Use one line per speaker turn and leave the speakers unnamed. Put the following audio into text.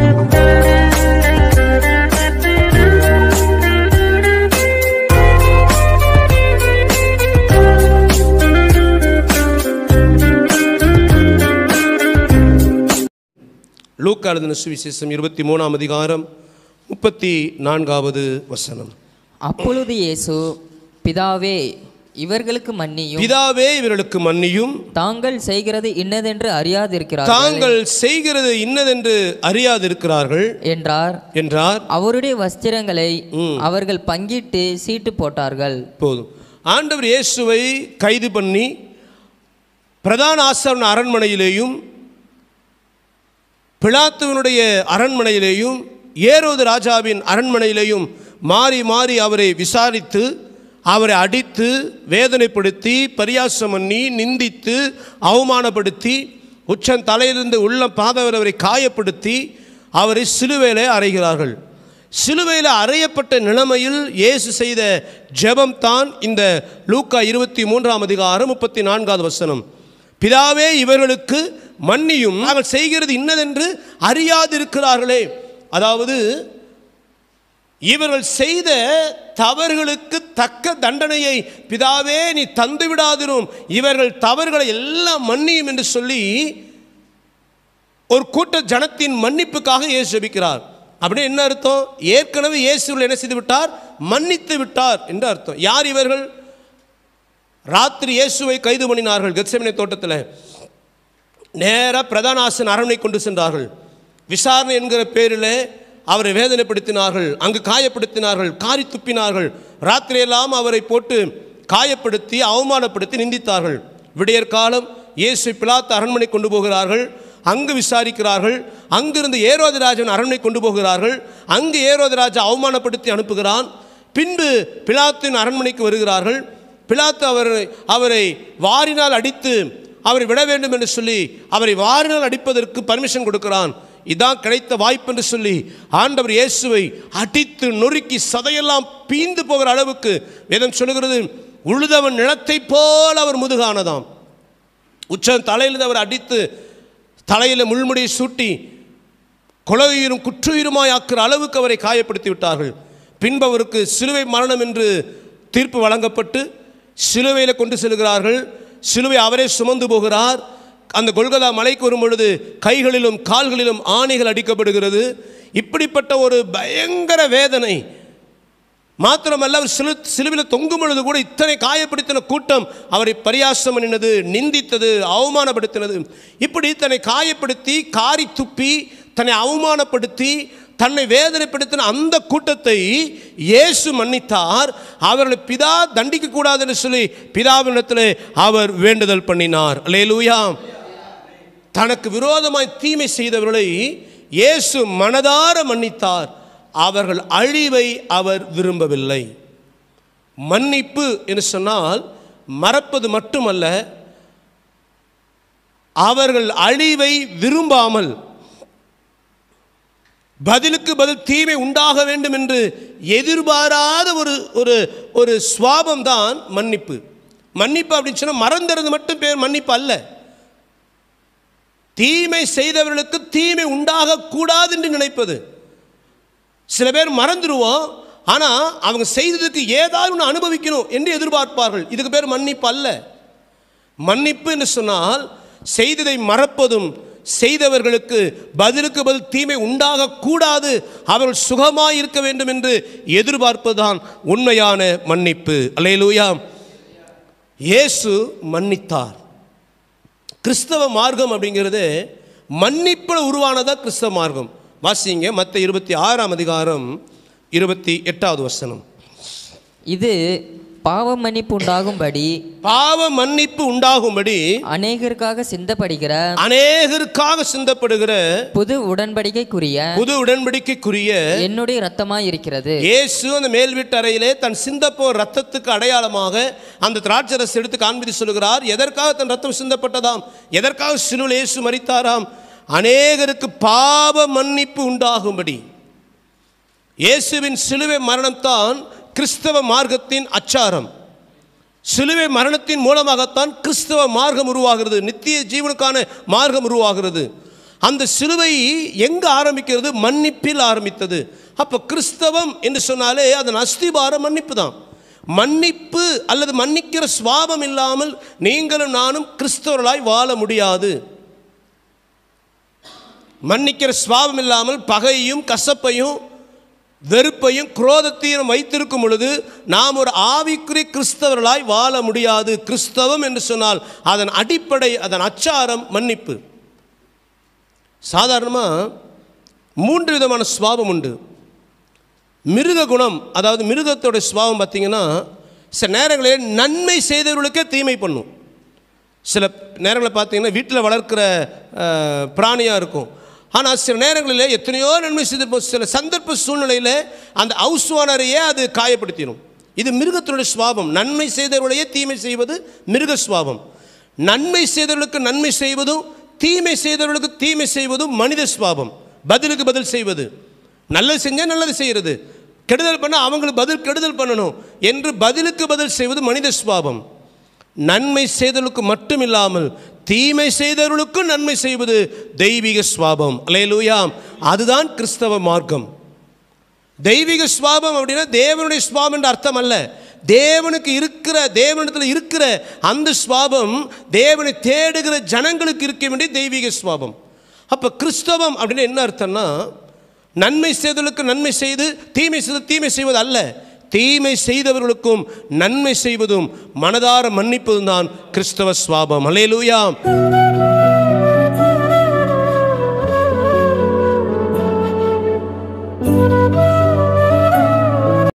லூக்கா எழுதின சுவிசேஷம் இருபத்தி மூணாம் அதிகாரம் முப்பத்தி நான்காவது வசனம்
அப்பொழுது இயேசு பிதாவே இவர்களுக்கு மன்னியும் பிதாவே
இவர்களுக்கு மன்னியும்
தாங்கள் செய்கிறது இன்னதென்று அறியாதிருக்கிறார் தாங்கள் செய்கிறது இன்னதென்று அறியாதிருக்கிறார்கள் என்றார் என்றார் அவருடைய வஸ்திரங்களை அவர்கள் பங்கிட்டு சீட்டு போட்டார்கள் போதும் ஆண்டவர் இயேசுவை கைது பண்ணி
பிரதான ஆசிரியர் அரண்மனையிலேயும் பிளாத்துவனுடைய அரண்மனையிலேயும் ஏரோது ராஜாவின் அரண்மனையிலேயும் மாறி மாறி அவரை விசாரித்து அவரை அடித்து வேதனைப்படுத்தி பரியாசம் பண்ணி நிந்தித்து அவமானப்படுத்தி உச்சம் தலையிலிருந்து உள்ள பாதவர் அவரை காயப்படுத்தி அவரை சிலுவையில் அறைகிறார்கள் சிலுவையில் அறையப்பட்ட நிலைமையில் இயேசு செய்த தான் இந்த லூக்கா இருபத்தி மூன்றாம் அதிகாரம் முப்பத்தி நான்காவது வசனம் பிதாவே இவர்களுக்கு மன்னியும் நாங்கள் செய்கிறது இன்னதென்று அறியாதிருக்கிறார்களே அதாவது இவர்கள் செய்த தவறுகளுக்கு தக்க தண்டனையை பிதாவே நீ தந்து விடாதிரும் இவர்கள் தவறுகளை எல்லாம் மன்னியும் என்று சொல்லி ஒரு கூட்ட ஜனத்தின் மன்னிப்புக்காக இயேசு ஜபிக்கிறார் அப்படின்னு என்ன அர்த்தம் ஏற்கனவே இயேசுகள் என்ன செய்து விட்டார் மன்னித்து விட்டார் என்று அர்த்தம் யார் இவர்கள் ராத்திரி இயேசுவை கைது பண்ணினார்கள் கெட்சமினை தோட்டத்தில் நேர பிரதானாசன் அரண்மனை கொண்டு சென்றார்கள் விசாரணை என்கிற பேரில் அவரை வேதனைப்படுத்தினார்கள் அங்கு காயப்படுத்தினார்கள் காரி துப்பினார்கள் ராத்திரியெல்லாம் அவரை போட்டு காயப்படுத்தி அவமானப்படுத்தி நிந்தித்தார்கள் விடியற் காலம் இயேசு பிளாத்து அரண்மனை கொண்டு போகிறார்கள் அங்கு விசாரிக்கிறார்கள் அங்கிருந்து ஏரோதராஜன் அரண்மனை கொண்டு போகிறார்கள் அங்கு ஏரோதராஜா அவமானப்படுத்தி அனுப்புகிறான் பின்பு பிலாத்தின் அரண்மனைக்கு வருகிறார்கள் பிலாத்து அவர் அவரை வாரினால் அடித்து அவரை விட வேண்டும் என்று சொல்லி அவரை வாரினால் அடிப்பதற்கு பர்மிஷன் கொடுக்கிறான் இதான் கிடைத்த வாய்ப்பு என்று சொல்லி ஆண்டவர் இயேசுவை அடித்து நொறுக்கி சதையெல்லாம் பீந்து போகிற அளவுக்கு வேதம் சொல்லுகிறது உழுதவன் நிலத்தை போல் அவர் முதுகானதாம் உச்சம் தலையில் அவர் அடித்து தலையில் முள்முடியை சூட்டி கொலையுயிரும் குற்றுயிருமாய் ஆக்கிற அளவுக்கு அவரை காயப்படுத்தி விட்டார்கள் பின்பு அவருக்கு சிலுவை மரணம் என்று தீர்ப்பு வழங்கப்பட்டு சிலுவையில் கொண்டு செல்கிறார்கள் சிலுவை அவரே சுமந்து போகிறார் அந்த கொல்கதா மலைக்கு வரும் பொழுது கைகளிலும் கால்களிலும் ஆணைகள் அடிக்கப்படுகிறது இப்படிப்பட்ட ஒரு பயங்கர வேதனை மாத்திரமல்ல அவர் சிலு சிலுவில் தொங்கும் பொழுது கூட இத்தனை காயப்படுத்தின கூட்டம் அவரை பரியாசம் பண்ணினது நிந்தித்தது அவமானப்படுத்தினது இப்படி தன்னை காயப்படுத்தி காரி துப்பி தன்னை அவமானப்படுத்தி தன்னை வேதனைப்படுத்தின அந்த கூட்டத்தை இயேசு மன்னித்தார் அவர்களை பிதா என்று சொல்லி பிதாவினத்தில் அவர் வேண்டுதல் பண்ணினார் லூயாம் தனக்கு விரோதமாய் தீமை செய்தவர்களை இயேசு மனதார மன்னித்தார் அவர்கள் அழிவை அவர் விரும்பவில்லை மன்னிப்பு என்று சொன்னால் மறப்பது மட்டுமல்ல அவர்கள் அழிவை விரும்பாமல் பதிலுக்கு பதில் தீமை உண்டாக வேண்டும் என்று எதிர்பாராத ஒரு ஒரு ஒரு சுவாபம் தான் மன்னிப்பு மன்னிப்பு அப்படின்னு சொன்னால் மறந்துறது மட்டும் பேர் மன்னிப்பு அல்ல தீமை செய்தவர்களுக்கு தீமை உண்டாக கூடாது என்று நினைப்பது சில பேர் மறந்துடுவோம் ஆனால் அவங்க செய்ததுக்கு ஏதாவது ஒன்று அனுபவிக்கணும் என்று எதிர்பார்ப்பார்கள் இதுக்கு பேர் மன்னிப்பு அல்ல மன்னிப்பு என்று சொன்னால் செய்ததை மறப்பதும் செய்தவர்களுக்கு பதிலுக்கு பதில் தீமை உண்டாகக்கூடாது அவர்கள் சுகமாக இருக்க வேண்டும் என்று எதிர்பார்ப்பதுதான் உண்மையான மன்னிப்பு அல்லையிலூயா இயேசு மன்னித்தார் கிறிஸ்தவ மார்க்கம் அப்படிங்கிறது மன்னிப்பில் உருவானதாக கிறிஸ்தவ மார்க்கம் வாசிங்க மற்ற இருபத்தி ஆறாம் அதிகாரம் இருபத்தி எட்டாவது வசனம்
இது பாவ மன்னிப்பு உண்டாகும்படி பாவ மன்னிப்பு உண்டாகும்படி அநேகருக்காக சிந்தப்படுகிற அநேகருக்காக சிந்தப்படுகிற புது உடன்படிக்கைக்குரிய புது
உடன்படிக்கைக்குரிய
என்னுடைய ரத்தமாய் இருக்கிறது
இயேசு அந்த மேல் வீட்டறையிலே தன் சிந்தப்போ ரத்தத்துக்கு அடையாளமாக அந்த திராட்சரசு எடுத்து காண்பித்து சொல்கிறார் எதற்காக தன் ரத்தம் சிந்தப்பட்டதாம் எதற்காக சிலுவில் இயேசு மறித்தாராம் அநேகருக்கு பாவ மன்னிப்பு உண்டாகும்படி இயேசுவின் சிலுவை மரணம்தான் கிறிஸ்தவ மார்க்கத்தின் அச்சாரம் சிலுவை மரணத்தின் மூலமாகத்தான் கிறிஸ்தவ மார்க்கம் உருவாகிறது நித்திய ஜீவனுக்கான மார்க்கம் உருவாகிறது அந்த சிலுவை எங்கே ஆரம்பிக்கிறது மன்னிப்பில் ஆரம்பித்தது அப்போ கிறிஸ்தவம் என்று சொன்னாலே அதன் அஸ்திபார மன்னிப்பு தான் மன்னிப்பு அல்லது மன்னிக்கிற சுவாபம் இல்லாமல் நீங்களும் நானும் கிறிஸ்தவர்களாய் வாழ முடியாது மன்னிக்கிற சுவாபம் இல்லாமல் பகையும் கசப்பையும் வெறுப்பையும் குரோதத்தையும் வைத்திருக்கும் பொழுது நாம் ஒரு ஆவிக்குறி கிறிஸ்தவர்களாய் வாழ முடியாது கிறிஸ்தவம் என்று சொன்னால் அதன் அடிப்படை அதன் அச்சாரம் மன்னிப்பு சாதாரணமாக மூன்று விதமான சுவாபம் உண்டு மிருக குணம் அதாவது மிருகத்தோடைய சுவாபம் பார்த்திங்கன்னா சில நேரங்களில் நன்மை செய்தவர்களுக்கே தீமை பண்ணும் சில நேரங்களில் பார்த்திங்கன்னா வீட்டில் வளர்க்குற பிராணியாக இருக்கும் ஆனால் சில நேரங்களில் எத்தனையோ நன்மை செய்திருப்போம் சில சந்தர்ப்ப சூழ்நிலையில் அந்த ஹவுஸ் ஓனரையே அது காயப்படுத்திடும் இது மிருகத்தினுடைய சுவாபம் நன்மை செய்தவர்களையே தீமை செய்வது மிருக சுவாபம் நன்மை செய்தவர்களுக்கு நன்மை செய்வதும் தீமை செய்தவர்களுக்கு தீமை செய்வதும் மனித சுவாபம் பதிலுக்கு பதில் செய்வது நல்லது செஞ்சால் நல்லது செய்கிறது கெடுதல் பண்ணால் அவங்களுக்கு பதில் கெடுதல் பண்ணணும் என்று பதிலுக்கு பதில் செய்வது மனித சுவாபம் நன்மை செய்தலுக்கு மட்டும் இல்லாமல் தீமை செய்தவர்களுக்கும் நன்மை செய்வது தெய்வீக சுவாபம் அலையலூயாம் அதுதான் கிறிஸ்தவ மார்க்கம் தெய்வீக சுவாபம் அப்படின்னா தேவனுடைய சுவாபம் என்ற அர்த்தம் அல்ல தேவனுக்கு இருக்கிற தேவனிடத்தில் இருக்கிற அந்த சுவாபம் தேவனை தேடுகிற ஜனங்களுக்கு இருக்க வேண்டிய தெய்வீக சுவாபம் அப்போ கிறிஸ்தவம் அப்படின்னு என்ன அர்த்தம்னா நன்மை செய்தவர்களுக்கு நன்மை செய்து தீமை செய்து தீமை செய்வது அல்ல தீமை செய்தவர்களுக்கும் நன்மை செய்வதும் மனதார மன்னிப்பதும் தான் கிறிஸ்தவ சுவாபம் அலையலூயாம்